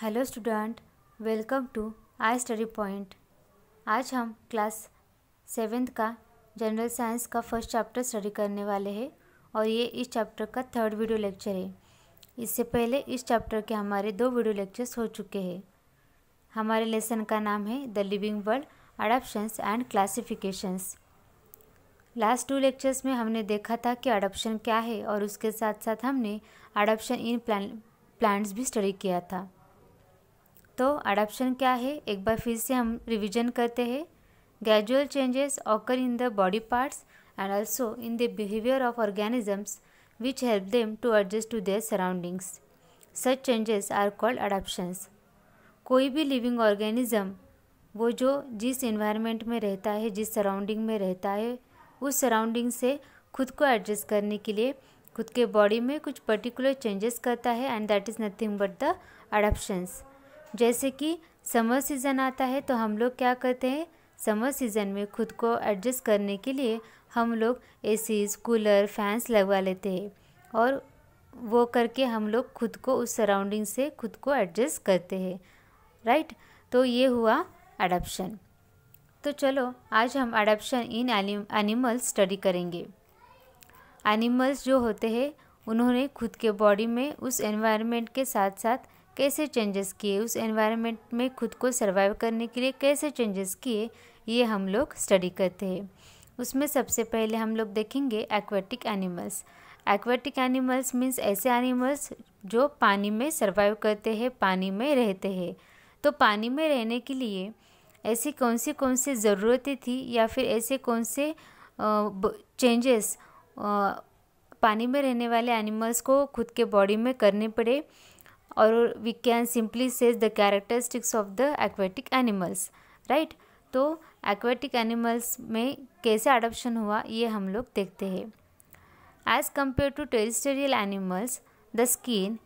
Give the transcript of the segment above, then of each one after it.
Hello student welcome to I study point आज हम class seventh का जनरल साइंस का फर्स्ट चैप्टर स्टडी करने वाले हैं और ये इस चैप्टर का थर्ड वीडियो लेक्चर है इससे पहले इस चैप्टर के हमारे दो वीडियो लेक्चर्स हो चुके हैं हमारे लेसन का नाम है the living world adoptions and classifications last two lectures में हमने देखा था कि अडोप्शन क्या है और उसके साथ साथ हमने अडॉप्शन इन प्लान प्लांट्स भी स्टडी किया था तो अडाप्शन क्या है एक बार फिर से हम रिविजन करते हैं gradual changes occur in the body parts and also in the behaviour of organisms which help them to adjust to their surroundings such changes are called adaptations. कोई भी लिविंग ऑर्गेनिज्म वो जो जिस इन्वायरमेंट में रहता है जिस सराउंडिंग में रहता है उस सराउंडिंग से खुद को एडजस्ट करने के लिए खुद के बॉडी में कुछ पर्टिकुलर चेंजेस करता है and that is nothing but the adaptations जैसे कि समर सीज़न आता है तो हम लोग क्या करते हैं समर सीज़न में खुद को एडजस्ट करने के लिए हम लोग ए कूलर फैंस लगवा लेते हैं और वो करके हम लोग खुद को उस सराउंडिंग से खुद को एडजस्ट करते हैं राइट तो ये हुआ अडप्शन तो चलो आज हम अडप्शन इन एनिमल्स स्टडी करेंगे एनिमल्स जो होते हैं उन्होंने खुद के बॉडी में उस एनवायरनमेंट के साथ साथ कैसे चेंजेस किए उस एनवायरनमेंट में खुद को सर्वाइव करने के लिए कैसे चेंजेस किए ये हम लोग स्टडी करते हैं उसमें सबसे पहले हम लोग देखेंगे aquatic animals aquatic animals means ऐसे एनिमल्स जो पानी में सर्वाइव करते हैं पानी में रहते हैं तो पानी में रहने के लिए ऐसी कौन सी कौन सी ज़रूरतें थी या फिर ऐसे कौन से चेंजेस पानी में रहने वाले एनिमल्स को खुद के बॉडी में करने पड़े और we can simply says the characteristics of the aquatic animals right तो एक्वेटिक एनिमल्स में कैसे अडोप्शन हुआ ये हम लोग देखते हैं as compare to terrestrial animals the skin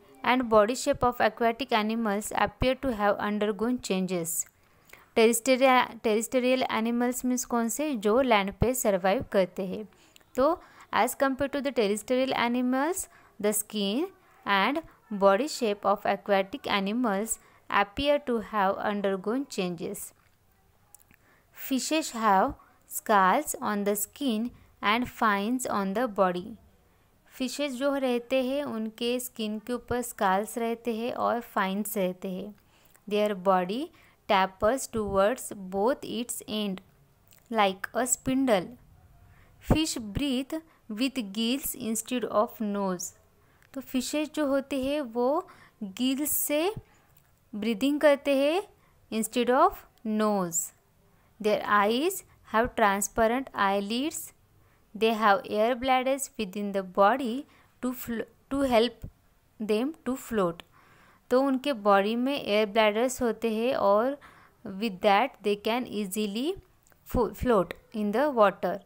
shape of aquatic animals aquatic animals to have undergone changes terrestrial terrestrial animals means कौन से जो लैंड पे सर्वाइव करते हैं तो as compare to the terrestrial animals the skin and body shape of aquatic animals appear to have undergone changes. Fishes have scales on the skin and fins on the body fishes जो रहते हैं उनके skin के ऊपर स्काल्स रहते हैं और fins रहते हैं their body tapers towards both its end like a spindle fish breathe with gills instead of nose तो फिशेज जो होते हैं वो गिल्स से ब्रीदिंग करते हैं instead of nose their eyes have transparent eye lids they have air bladders within the body to to help them to float तो उनके बॉडी में एयर ब्लैडर्स होते हैं और that they can can float in the water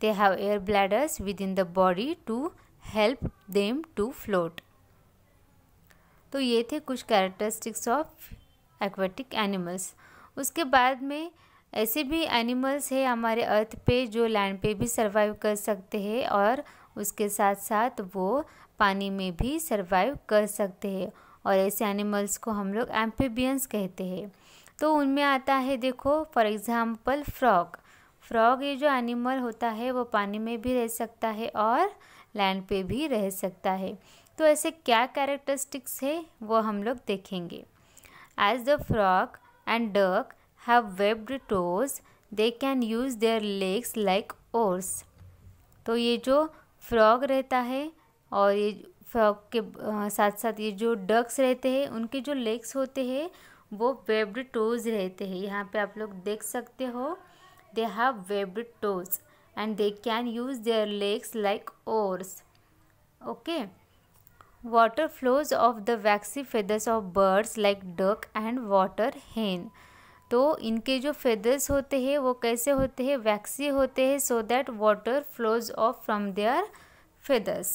they have air bladders within the body to help them to float तो ये थे कुछ कैरेक्टरिस्टिक्स ऑफ एक्वेटिक एनिमल्स उसके बाद में ऐसे भी एनिमल्स हैं हमारे अर्थ पे जो लैंड पे भी सर्वाइव कर सकते हैं और उसके साथ साथ वो पानी में भी सर्वाइव कर सकते हैं और ऐसे एनिमल्स को हम लोग एम्फीबियंस कहते हैं तो उनमें आता है देखो फॉर एग्ज़ाम्पल फ्रॉग फ्रॉग ये जो एनिमल होता है वो पानी में भी रह सकता है और लैंड पे भी रह सकता है तो ऐसे क्या कैरेक्टरिस्टिक्स है वो हम लोग देखेंगे as the frog and duck have webbed toes they can use their legs like oars तो ये जो फ्रॉग रहता है और ये फ्रॉग के साथ साथ ये जो डक्स रहते हैं उनके जो लेग्स होते हैं वो वेब्ड टोज रहते हैं यहाँ पे आप लोग देख सकते हो they have webbed toes and they can use their legs like oars okay water flows off the waxy feathers of birds like duck and water hen तो इनके जो फेदर्स होते हैं वो कैसे होते हैं वैक्सी होते हैं so that water flows off from their feathers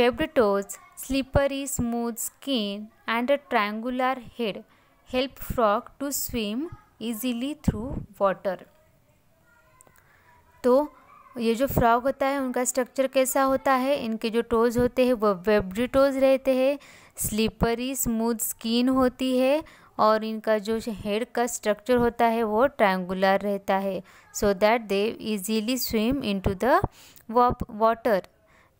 webbed toes slippery smooth skin and a triangular head help frog to swim easily through water तो ये जो फ्रॉक होता है उनका स्ट्रक्चर कैसा होता है इनके जो टोज़ होते हैं वह वेब्री टोज़ रहते हैं स्लीपरी स्मूथ स्किन होती है और इनका जो हेड का स्ट्रक्चर होता है वो ट्रायंगुलर रहता है so that they easily swim into the water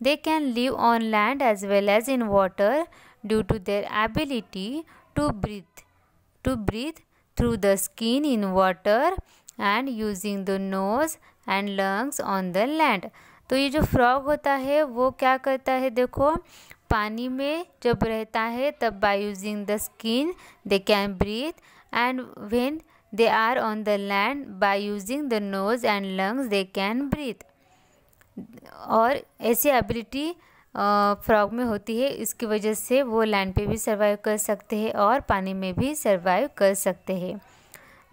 they can live on land as well as in water due to their ability to breathe to breathe through the skin in water and using the nose and lungs on the land तो ये जो frog होता है वो क्या करता है देखो पानी में जब रहता है तब by using the skin they can breathe and when they are on the land by using the nose and lungs they can breathe और ऐसी एबिलिटी फ्रॉग में होती है इसकी वजह से वो लैंड पे भी सर्वाइव कर सकते हैं और पानी में भी सर्वाइव कर सकते हैं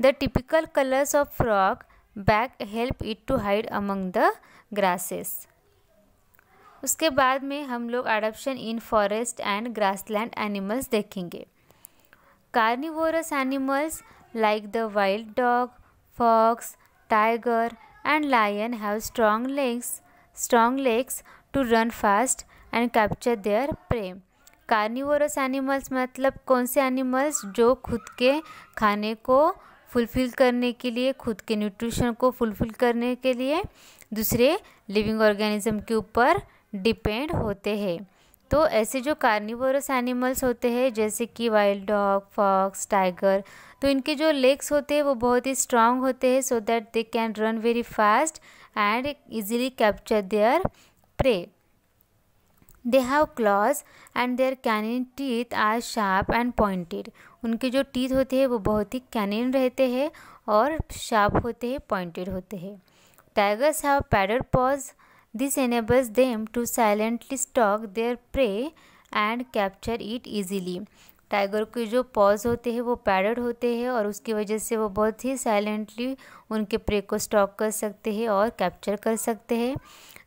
the typical colours of frog back help it to hide among the grasses उसके बाद में हम लोग adoption in forest and grassland animals देखेंगे carnivorous animals like the wild dog fox tiger and lion have strong legs strong legs to run fast and capture their prey carnivorous animals मतलब कौन से animals जो खुद के खाने को fulfil करने के लिए खुद के न्यूट्रिशन को फुलफ़िल करने के लिए दूसरे लिविंग ऑर्गेनिज्म के ऊपर डिपेंड होते हैं तो ऐसे जो कार्निवोरस एनिमल्स होते हैं जैसे कि वाइल्ड डॉग फॉक्स टाइगर तो इनके जो लेग्स होते हैं वो बहुत ही स्ट्रांग होते हैं so that they can run very fast and easily capture their prey they have claws and their canine teeth are sharp and pointed उनके जो टीथ होते हैं वो बहुत ही कैनिन रहते हैं और शार्प होते हैं पॉइंटेड होते हैं tigers have padded paws this enables them to silently stalk their prey and capture it easily tiger के जो पॉज होते हैं वो पैडड होते हैं और उसकी वजह से वो बहुत ही साइलेंटली उनके प्रे को स्टॉक कर सकते हैं और कैप्चर कर सकते हैं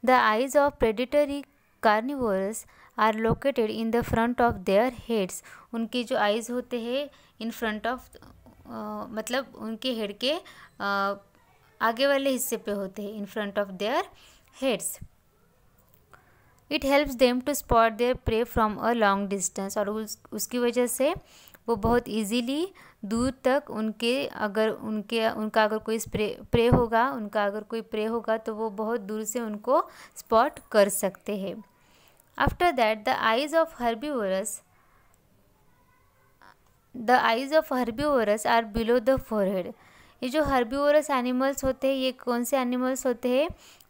the eyes of predatory carnivorous are located in the front of their heads उनके जो आइज़ होते हैं इन फ्रंट ऑफ मतलब उनके हेड के uh, आगे वाले हिस्से पे होते हैं in front of their heads it helps them to spot their prey from a long distance और उस, उसकी वजह से वो बहुत इजीली दूर तक उनके अगर उनके उनका अगर कोई स्प्रे प्रे होगा उनका अगर कोई प्रे होगा तो वो बहुत दूर से उनको स्पॉट कर सकते हैं after that the eyes of herbivorous the eyes of herbivorous are below the forehead ये जो हर्बीवोरस एनिमल्स होते हैं ये कौन से एनिमल्स होते हैं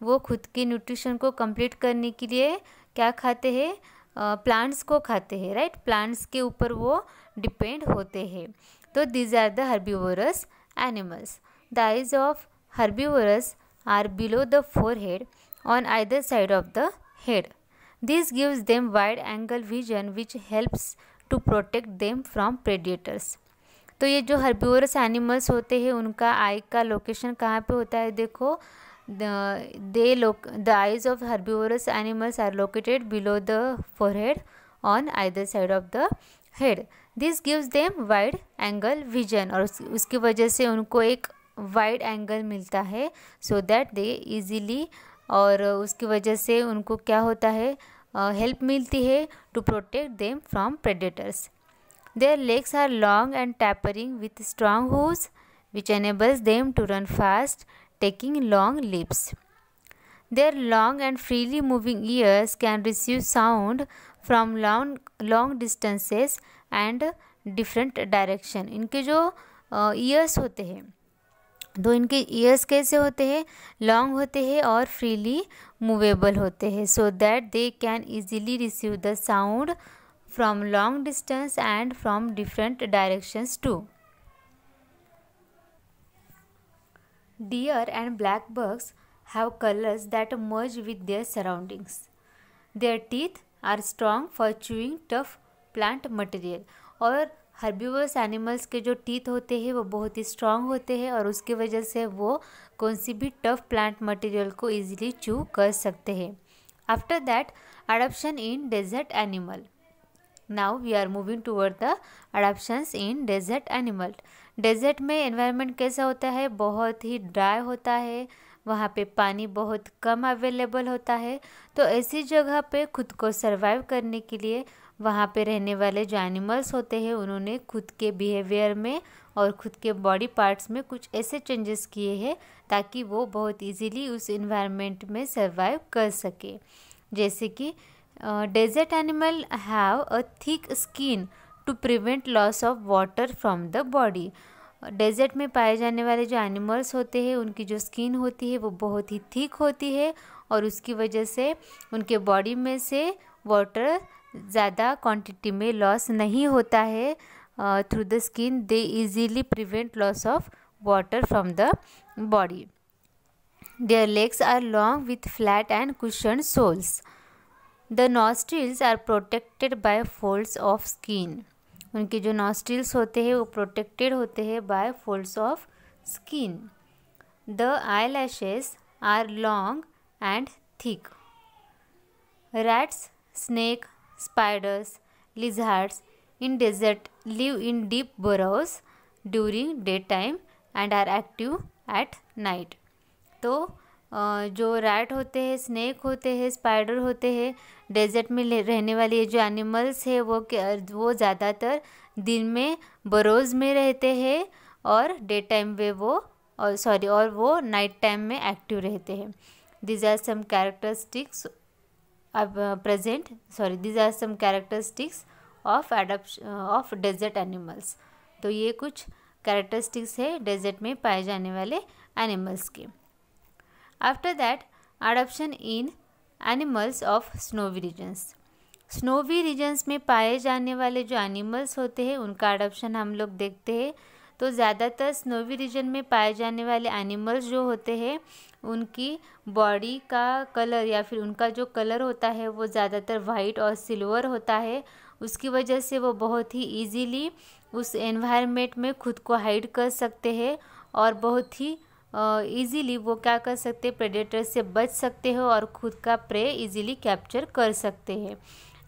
वो खुद के न्यूट्रिशन को कंप्लीट करने के लिए क्या खाते हैं प्लांट्स को खाते हैं राइट प्लांट्स के ऊपर वो डिपेंड होते हैं तो these are the herbivorous animals the eyes of herbivorous are below the forehead on either side of the head this gives them wide angle vision which helps to protect them from predators तो ये जो herbivores animals होते हैं उनका आई का location कहाँ पे होता है देखो The, they look, the eyes of herbivorous animals are located below the forehead on either side of the head this gives them wide angle vision और उस, उसकी वजह से उनको एक वाइड एंगल मिलता है सो दैट दे इजीली और उसकी वजह से उनको क्या होता है हेल्प uh, मिलती है to protect them from predators their legs are long and tapering with strong hooves which enables them to run fast taking long leaps. Their long and freely moving ears can receive sound from long long distances and different direction. इनके जो ears होते हैं तो इनके years कैसे होते हैं long होते हैं और फ्रीली मूवेबल होते हैं so that they can easily receive the sound from long distance and from different directions to deer and black bucks have colours that merge with their surroundings their teeth are strong for chewing tough plant material और herbivores animals के जो teeth होते हैं वो बहुत ही strong होते हैं और उसकी वजह से वो कौन सी भी टफ प्लांट मटेरियल को इजीली चू कर सकते हैं after that adoption in desert animal now we are moving toward the adoptions in desert animal desert में एनवायरनमेंट कैसा होता है बहुत ही ड्राई होता है वहाँ पे पानी बहुत कम अवेलेबल होता है तो ऐसी जगह पे खुद को सरवाइव करने के लिए वहाँ पे रहने वाले जो एनिमल्स होते हैं उन्होंने खुद के बिहेवियर में और खुद के बॉडी पार्ट्स में कुछ ऐसे चेंजेस किए हैं ताकि वो बहुत इजीली उस इन्वायरमेंट में सर्वाइव कर सके जैसे कि desert animal have a thick skin to prevent loss of water from the body desert में पाए जाने वाले जो एनिमल्स होते हैं उनकी जो स्किन होती है वो बहुत ही थिक होती है और उसकी वजह से उनके बॉडी में से वाटर ज़्यादा क्वांटिटी में लॉस नहीं होता है through the skin they easily prevent loss of water from the body their legs are long with flat and cushion soles the nostrils are protected by folds of skin उनके जो nostrils होते हैं वो protected होते हैं by folds of skin the eye lashes are long and thick rats snake spiders lizards in desert live in deep burrows during day time and are active at night तो जो rat होते हैं snake होते हैं spider होते हैं desert में रहने वाले जो एनिमल्स है वो वो ज़्यादातर दिन में बरोज में रहते हैं और डे टाइम में वो और सॉरी और वो नाइट टाइम में एक्टिव रहते हैं these are some characteristics present sorry these are some characteristics of adapt of desert animals तो ये कुछ कैरेक्टरिस्टिक्स है डेजर्ट में पाए जाने वाले एनिमल्स के After that, adoption in animals of snowy regions snowy regions में पाए जाने वाले जो एनिमल्स होते हैं उनका अडोप्शन हम लोग देखते हैं तो ज़्यादातर स्नोवी रीजन में पाए जाने वाले एनिमल्स जो होते हैं उनकी बॉडी का कलर या फिर उनका जो कलर होता है वो ज़्यादातर वाइट और सिल्वर होता है उसकी वजह से वो बहुत ही इजीली उस एनवायरनमेंट में खुद को हाइड कर सकते हैं और बहुत ही इजीली वो क्या कर सकते प्रेडेटर से बच सकते हो और खुद का प्रे इजीली कैप्चर कर सकते हैं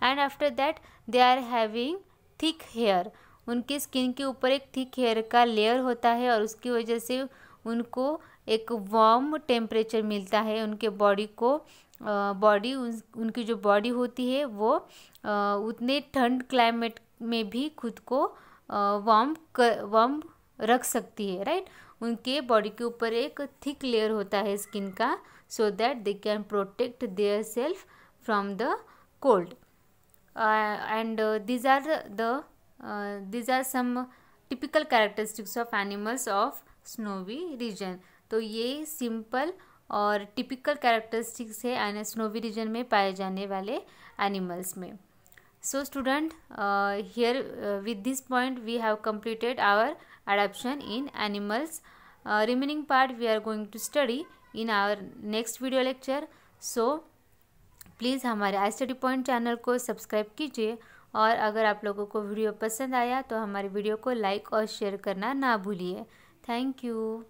and after that they are having thick hair उनके स्किन के ऊपर एक थिक हेयर का लेयर होता है और उसकी वजह से उनको एक वार्म टेम्परेचर मिलता है उनके बॉडी को बॉडी उन, उनकी जो बॉडी होती है वो उतने ठंड क्लाइमेट में भी खुद को वार्म वार्म रख सकती है राइट उनके बॉडी के ऊपर एक थिक लेयर होता है स्किन का so that they can protect their self from the cold and these are the these are some typical characteristics of animals of snowy region तो ये सिंपल और टिपिकल कैरेक्टरिस्टिक्स है स्नोवी रीजन में पाए जाने वाले एनिमल्स में so student uh, here uh, with this point we have completed our adaptation in animals uh, remaining part we are going to study in our next video lecture so please हमारे I study point channel को subscribe कीजिए और अगर आप लोगों को video पसंद आया तो हमारे वीडियो को लाइक और शेयर करना ना भूलिए थैंक यू